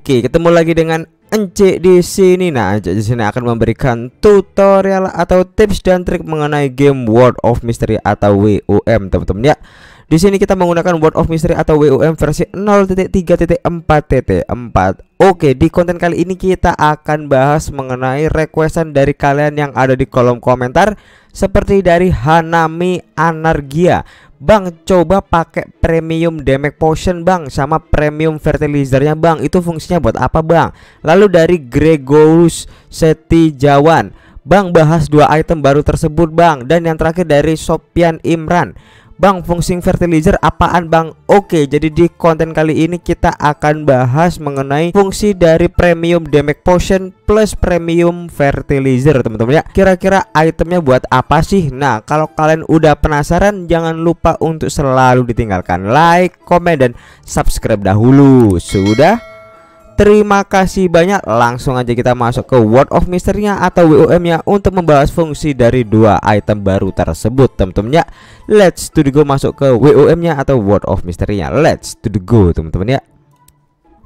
Oke, ketemu lagi dengan Encik di sini. Nah, Encik di sini akan memberikan tutorial atau tips dan trik mengenai game World of Mystery atau WOM, teman-teman ya. Di sini kita menggunakan World of Mystery atau WOM versi 0.3.4.4. Oke, di konten kali ini kita akan bahas mengenai requestan dari kalian yang ada di kolom komentar seperti dari Hanami Anargia Bang coba pakai premium damage potion bang sama premium fertilizernya bang itu fungsinya buat apa bang lalu dari Gregorus Setijawan Bang bahas dua item baru tersebut bang dan yang terakhir dari Sopian Imran Bang, fungsi fertilizer apaan bang? Oke, jadi di konten kali ini kita akan bahas mengenai fungsi dari premium damage potion plus premium fertilizer teman-teman ya Kira-kira itemnya buat apa sih? Nah, kalau kalian udah penasaran jangan lupa untuk selalu ditinggalkan like, komen, dan subscribe dahulu Sudah? Terima kasih banyak. Langsung aja kita masuk ke World of mystery atau WOM-nya untuk membahas fungsi dari dua item baru tersebut, teman-teman ya. Let's to the go masuk ke WOM-nya atau World of mystery Let's to the go, teman-teman ya.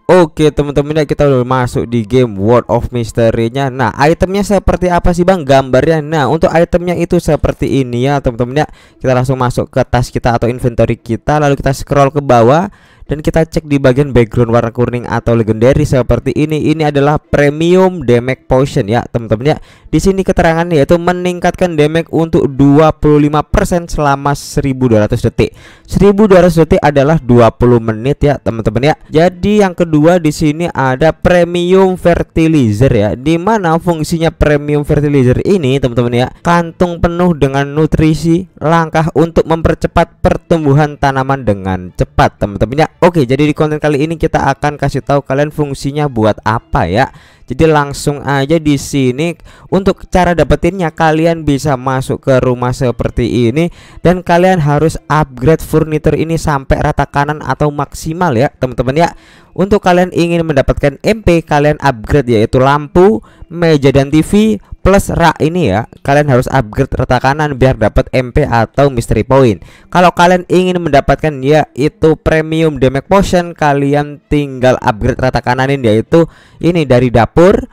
Oke teman-teman ya kita udah masuk di game World of Mystery-nya Nah itemnya seperti apa sih bang gambarnya Nah untuk itemnya itu seperti ini ya teman-teman ya Kita langsung masuk ke tas kita atau inventory kita Lalu kita scroll ke bawah dan kita cek di bagian background warna kuning atau legendaris seperti ini ini adalah premium damage potion ya teman-teman ya di sini keterangannya yaitu meningkatkan damage untuk 25% selama 1200 detik 1200 detik adalah 20 menit ya teman-teman ya jadi yang kedua di sini ada premium fertilizer ya Di mana fungsinya premium fertilizer ini teman-teman ya kantung penuh dengan nutrisi langkah untuk mempercepat pertumbuhan tanaman dengan cepat teman-teman ya Oke, jadi di konten kali ini kita akan kasih tahu kalian fungsinya buat apa ya. Jadi langsung aja di sini untuk cara dapetinnya kalian bisa masuk ke rumah seperti ini dan kalian harus upgrade furniture ini sampai rata kanan atau maksimal ya, teman-teman ya. Untuk kalian ingin mendapatkan MP, kalian upgrade yaitu lampu, meja dan TV, plus rak ini ya kalian harus upgrade rata kanan biar dapat MP atau mystery point kalau kalian ingin mendapatkan yaitu premium damage potion kalian tinggal upgrade rata kananin yaitu ini dari dapur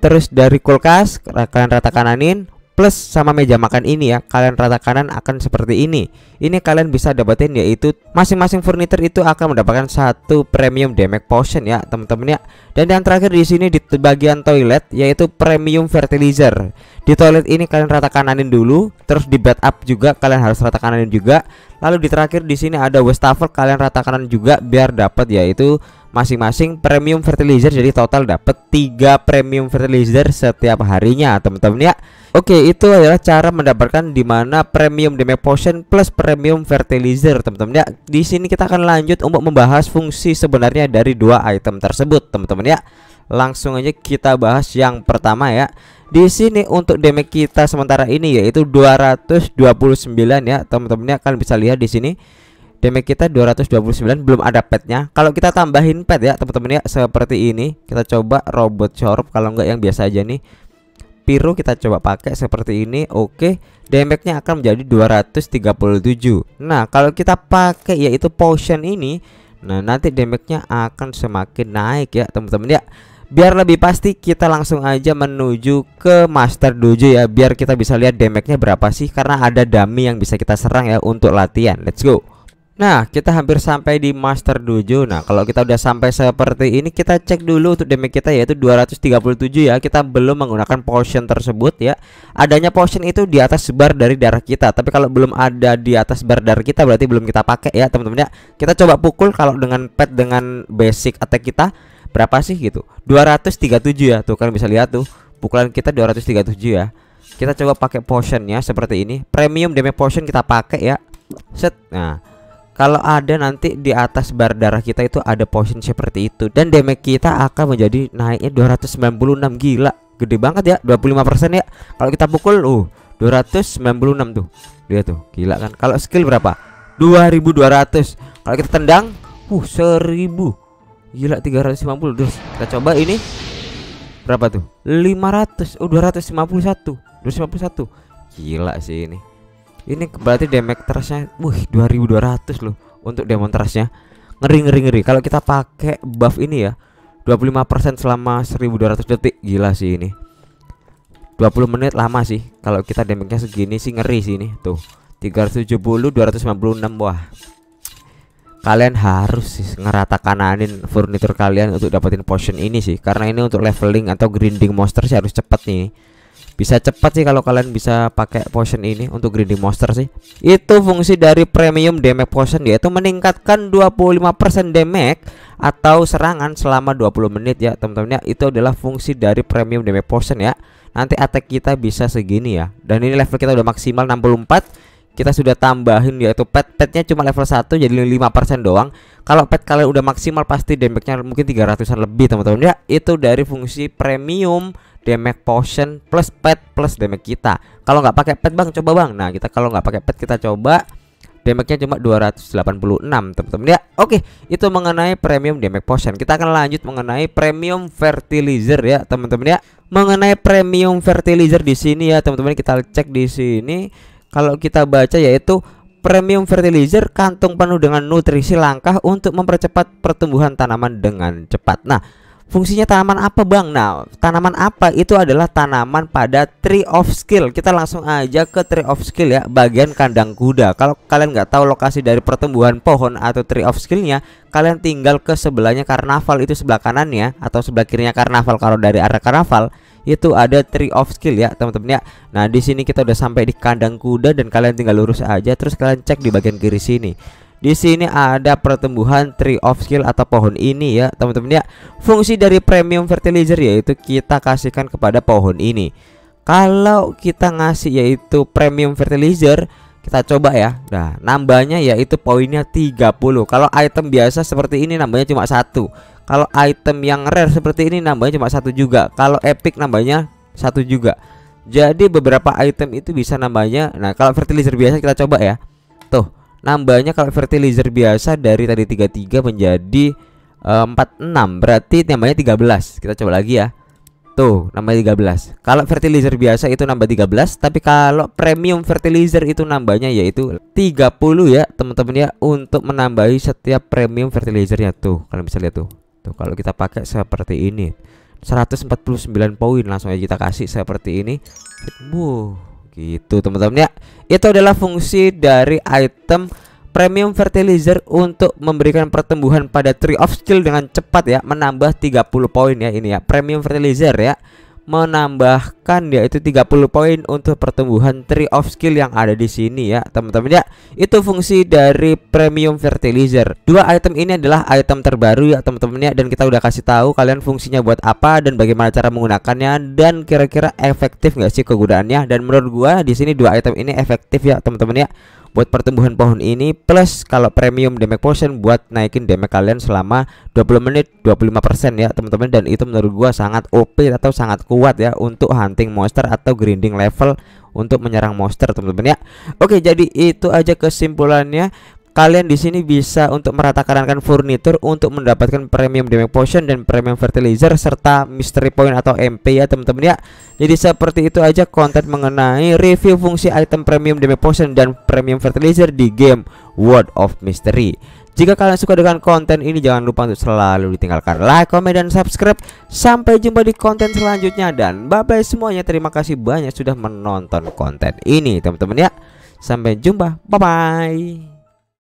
terus dari kulkas kalian rata kananin plus sama meja makan ini ya kalian rata kanan akan seperti ini ini kalian bisa dapetin yaitu masing-masing furniture itu akan mendapatkan satu premium damage potion ya teman-teman ya dan yang terakhir di sini di bagian toilet yaitu premium fertilizer di toilet ini kalian rata kananin dulu terus di bed up juga kalian harus rata kananin juga lalu di terakhir di sini ada wastafel kalian rata kanan juga biar dapat yaitu masing-masing premium fertilizer jadi total dapat 3 premium fertilizer setiap harinya teman-teman ya Oke itu adalah cara mendapatkan dimana premium damage potion plus premium fertilizer teman-teman ya di sini kita akan lanjut untuk membahas fungsi sebenarnya dari dua item tersebut teman-teman ya langsung aja kita bahas yang pertama ya. Di sini untuk damage kita sementara ini yaitu 229 ya. Teman-teman ya kalian bisa lihat di sini damage kita 229 belum ada petnya kalau kita tambahin pet ya teman-teman ya seperti ini kita coba robot corp kalau enggak yang biasa aja nih Piru kita coba pakai seperti ini oke damage-nya akan menjadi 237 nah kalau kita pakai yaitu potion ini nah nanti damage-nya akan semakin naik ya teman-teman ya biar lebih pasti kita langsung aja menuju ke master dojo ya biar kita bisa lihat damage-nya berapa sih karena ada dummy yang bisa kita serang ya untuk latihan let's go Nah, kita hampir sampai di master dojo. Nah, kalau kita udah sampai seperti ini, kita cek dulu untuk damage kita yaitu 237 ya. Kita belum menggunakan potion tersebut ya. Adanya potion itu di atas bar dari darah kita. Tapi kalau belum ada di atas bar darah kita berarti belum kita pakai ya, teman-teman ya. Kita coba pukul kalau dengan pet dengan basic attack kita berapa sih gitu. 237 ya. Tuh kan bisa lihat tuh. Pukulan kita 237 ya. Kita coba pakai potionnya seperti ini. Premium damage potion kita pakai ya. Set. Nah, kalau ada nanti di atas bar darah kita itu ada potion seperti itu dan damage kita akan menjadi naiknya 296 gila gede banget ya 25% ya kalau kita pukul uh 296 tuh dia tuh gila kan kalau skill berapa 2200 kalau kita tendang uh 1000 gila 350 terus kita coba ini berapa tuh 500 oh 251 251 gila sih ini ini berarti damage trustnya wih 2200 loh untuk demon trustnya ngeri ngeri ngeri kalau kita pakai buff ini ya 25% selama 1200 detik gila sih ini 20 menit lama sih kalau kita damage-nya segini sih ngeri sih ini tuh 370 296 wah kalian harus sih ngerata kananin furnitur kalian untuk dapetin potion ini sih karena ini untuk leveling atau grinding monster sih harus cepet nih bisa cepat sih kalau kalian bisa pakai potion ini untuk grinding monster sih itu fungsi dari premium damage potion yaitu meningkatkan 25% damage atau serangan selama 20 menit ya teman-teman ya itu adalah fungsi dari premium damage potion ya nanti attack kita bisa segini ya dan ini level kita udah maksimal 64 kita sudah tambahin yaitu pet-petnya cuma level 1 jadi 5% doang. Kalau pet kalian udah maksimal pasti damage-nya mungkin 300-an lebih teman-teman ya. Itu dari fungsi premium damage potion plus pet plus damage kita. Kalau nggak pakai pet bang, coba bang. Nah kita kalau nggak pakai pet kita coba damage-nya cuma 286 teman-teman ya. Oke, itu mengenai premium damage potion. Kita akan lanjut mengenai premium fertilizer ya teman-teman ya. Mengenai premium fertilizer di sini ya teman-teman kita cek di sini. Kalau kita baca yaitu premium fertilizer kantung penuh dengan nutrisi langkah untuk mempercepat pertumbuhan tanaman dengan cepat. Nah, Fungsinya tanaman apa bang? Nah tanaman apa itu adalah tanaman pada tree of skill Kita langsung aja ke tree of skill ya bagian kandang kuda Kalau kalian nggak tahu lokasi dari pertumbuhan pohon atau tree of skillnya Kalian tinggal ke sebelahnya karnaval itu sebelah kanannya Atau sebelah kirinya karnaval kalau dari arah karnaval itu ada tree of skill ya teman-teman ya nah di sini kita udah sampai di kandang kuda dan kalian tinggal lurus aja terus kalian cek di bagian kiri sini di sini ada pertumbuhan tree of skill atau pohon ini ya, teman-teman ya. Fungsi dari premium fertilizer yaitu kita kasihkan kepada pohon ini. Kalau kita ngasih yaitu premium fertilizer, kita coba ya. Nah, nambahnya yaitu poinnya 30. Kalau item biasa seperti ini nambahnya cuma satu. Kalau item yang rare seperti ini nambahnya cuma satu juga. Kalau epic nambahnya satu juga. Jadi beberapa item itu bisa nambahnya. Nah, kalau fertilizer biasa kita coba ya. Tuh nambahnya kalau fertilizer biasa dari tadi 33 menjadi uh, eh, 46 berarti nambahnya 13 kita coba lagi ya tuh nambah 13 kalau fertilizer biasa itu nambah 13 tapi kalau premium fertilizer itu nambahnya yaitu 30 ya teman-teman ya untuk menambahi setiap premium fertilizernya tuh kalian bisa lihat tuh tuh kalau kita pakai seperti ini 149 poin langsung aja kita kasih seperti ini wow Gitu teman-teman ya. Itu adalah fungsi dari item premium fertilizer untuk memberikan pertumbuhan pada tree of skill dengan cepat ya menambah 30 poin ya ini ya premium fertilizer ya menambahkan yaitu 30 poin untuk pertumbuhan tree of skill yang ada di sini ya teman-teman ya itu fungsi dari premium fertilizer dua item ini adalah item terbaru ya teman-teman ya dan kita udah kasih tahu kalian fungsinya buat apa dan bagaimana cara menggunakannya dan kira-kira efektif nggak sih kegunaannya dan menurut gua di sini dua item ini efektif ya teman-teman ya buat pertumbuhan pohon ini plus kalau premium damage potion buat naikin damage kalian selama 20 menit 25% ya teman-teman dan itu menurut gua sangat OP atau sangat kuat ya untuk hunting monster atau grinding level untuk menyerang monster teman-teman ya Oke jadi itu aja kesimpulannya kalian di sini bisa untuk meratakan furnitur untuk mendapatkan premium damage potion dan premium fertilizer serta mystery point atau MP ya teman-teman ya. Jadi seperti itu aja konten mengenai review fungsi item premium damage potion dan premium fertilizer di game World of Mystery. Jika kalian suka dengan konten ini jangan lupa untuk selalu ditinggalkan like, komen dan subscribe. Sampai jumpa di konten selanjutnya dan bye bye semuanya. Terima kasih banyak sudah menonton konten ini teman-teman ya. Sampai jumpa. Bye bye.